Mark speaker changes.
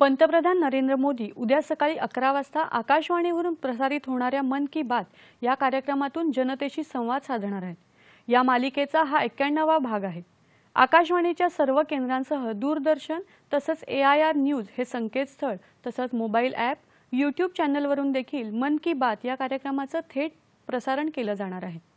Speaker 1: पंतप्रधान नरेंद्र मोदी उद्या सकाळी अकरा वाजता आकाशवाणीवरून प्रसारित होणाऱ्या मन की बात या कार्यक्रमातून जनतेशी संवाद साधणार आहेत या मालिकेचा हा एक्क्याण्णवा भाग आहे आकाशवाणीच्या सर्व केंद्रांसह दूरदर्शन तसंच ए आय आर न्यूज हे संकेतस्थळ तसंच मोबाईल ॲप यूट्यूब चॅनलवरून देखील मन की बात या कार्यक्रमाचं थेट प्रसारण केलं जाणार आहे